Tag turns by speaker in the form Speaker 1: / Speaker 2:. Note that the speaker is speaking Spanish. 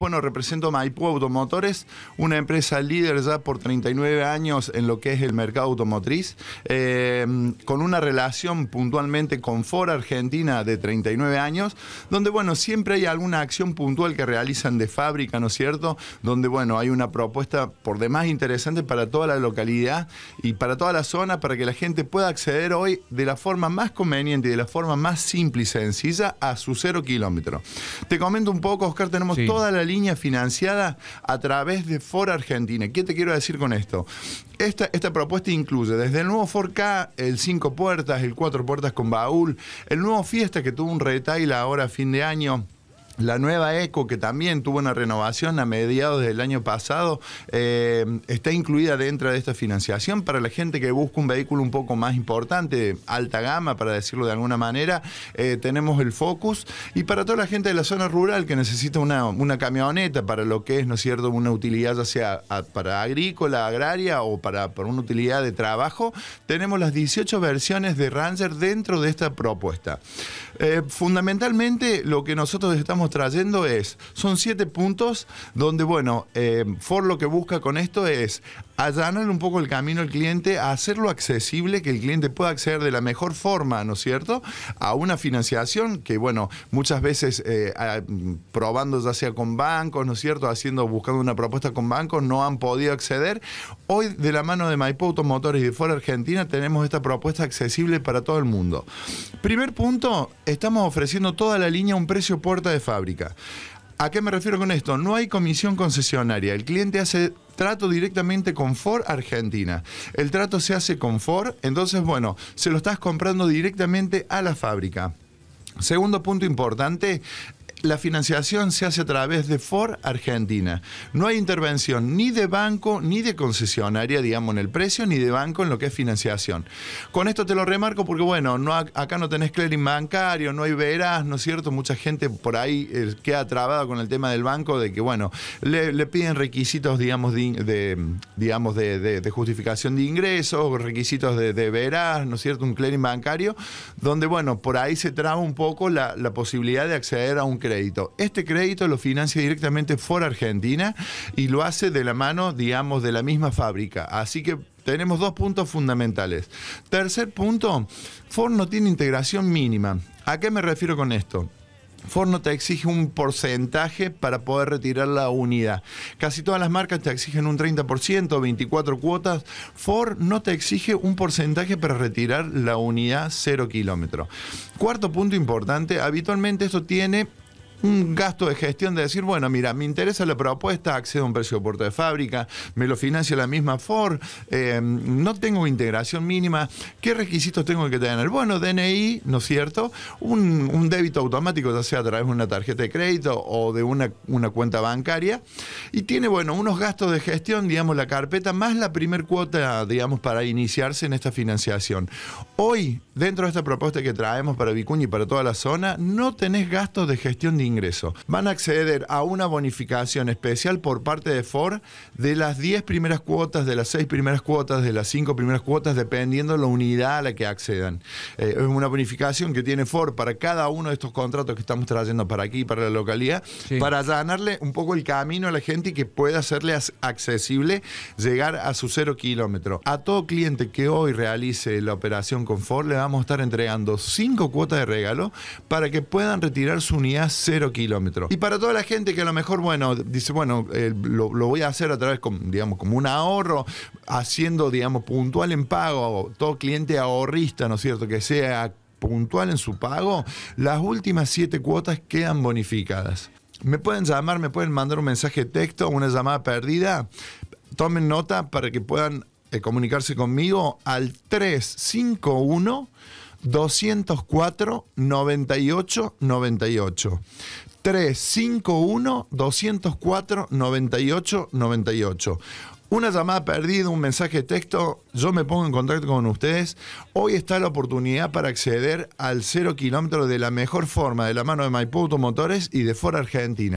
Speaker 1: Bueno, represento Maipú Automotores, una empresa líder ya por 39 años en lo que es el mercado automotriz, eh, con una relación puntualmente con Fora Argentina de 39 años, donde, bueno, siempre hay alguna acción puntual que realizan de fábrica, ¿no es cierto? Donde, bueno, hay una propuesta por demás interesante para toda la localidad y para toda la zona, para que la gente pueda acceder hoy de la forma más conveniente y de la forma más simple y sencilla a su cero kilómetro. Te comento un poco, Oscar, tenemos toda la línea financiada a través de For Argentina. ¿Qué te quiero decir con esto? Esta, esta propuesta incluye desde el nuevo Forca, el 5 puertas, el 4 puertas con baúl, el nuevo Fiesta que tuvo un retail ahora a fin de año la nueva ECO, que también tuvo una renovación a mediados del año pasado, eh, está incluida dentro de esta financiación para la gente que busca un vehículo un poco más importante, alta gama, para decirlo de alguna manera. Eh, tenemos el Focus. Y para toda la gente de la zona rural que necesita una, camioneta para lo que es, ¿no es cierto?, una utilidad ya sea para agrícola, agraria o para, para una utilidad de trabajo, tenemos las 18 versiones de Ranger dentro de esta propuesta. Eh, fundamentalmente, lo que nosotros estamos trayendo es, son siete puntos donde, bueno, eh, Ford lo que busca con esto es allanar un poco el camino al cliente, hacerlo accesible, que el cliente pueda acceder de la mejor forma, ¿no es cierto?, a una financiación que, bueno, muchas veces eh, probando ya sea con bancos, ¿no es cierto?, haciendo, buscando una propuesta con bancos, no han podido acceder. Hoy, de la mano de Maipo Motores y de Ford Argentina, tenemos esta propuesta accesible para todo el mundo. Primer punto, estamos ofreciendo toda la línea a un precio puerta de fábrica. ¿A qué me refiero con esto? No hay comisión concesionaria. El cliente hace trato directamente con Ford Argentina. El trato se hace con Ford, entonces bueno, se lo estás comprando directamente a la fábrica. Segundo punto importante, la financiación se hace a través de Ford Argentina. No hay intervención ni de banco ni de concesionaria, digamos, en el precio, ni de banco en lo que es financiación. Con esto te lo remarco porque, bueno, no, acá no tenés clearing bancario, no hay veras, ¿no es cierto? Mucha gente por ahí eh, queda trabada con el tema del banco de que, bueno, le, piden requisitos, digamos, de, digamos de, justificación de ingresos, requisitos de, veras, ¿no es cierto? Un clearing bancario, donde, bueno, por ahí se traba un poco la, la posibilidad de acceder a un este crédito lo financia directamente Ford Argentina y lo hace de la mano, digamos, de la misma fábrica. Así que tenemos dos puntos fundamentales. Tercer punto, Ford no tiene integración mínima. ¿A qué me refiero con esto? Ford no te exige un porcentaje para poder retirar la unidad. Casi todas las marcas te exigen un 30%, 24 cuotas. Ford no te exige un porcentaje para retirar la unidad 0 kilómetro. Cuarto punto importante, habitualmente esto tiene un gasto de gestión de decir, bueno, mira, me interesa la propuesta, accedo a un precio de puerto de fábrica, me lo financia la misma Ford, eh, no tengo integración mínima, ¿qué requisitos tengo que tener? Bueno, DNI, ¿no es cierto? Un, débito automático, ya sea a través de una tarjeta de crédito o de una, una cuenta bancaria, y tiene, bueno, unos gastos de gestión, digamos, la carpeta, más la primer cuota, digamos, para iniciarse en esta financiación. Hoy, dentro de esta propuesta que traemos para Vicuña y para toda la zona, no tenés gastos de gestión de ingreso. Van a acceder a una bonificación especial por parte de Ford de las 10 primeras cuotas, de las 6 primeras cuotas, de las 5 primeras cuotas, dependiendo la unidad a la que accedan. Eh, es una bonificación que tiene Ford para cada uno de estos contratos que estamos trayendo para aquí, para la localidad, para allanarle un poco el camino a la gente y que pueda hacerle accesible llegar a su cero kilómetro. A todo cliente que hoy realice la operación con Ford, le vamos a estar entregando 5 cuotas de regalo para que puedan retirar su unidad cero y para toda la gente que a lo mejor, bueno, dice, bueno, eh, lo, voy a hacer a través, con, digamos, como un ahorro, haciendo, digamos, puntual en pago, todo cliente ahorrista, ¿no es cierto? Que sea puntual en su pago, las últimas siete cuotas quedan bonificadas. Me pueden llamar, me pueden mandar un mensaje de texto, una llamada perdida. Tomen nota para que puedan eh, comunicarse conmigo al 351 204 98 98. 351 204 98 98. Una llamada perdida, un mensaje de texto, yo me pongo en contacto con ustedes. Hoy está la oportunidad para acceder al cero kilómetro de la mejor forma, de la mano de Maipú Motores y de Ford Argentina.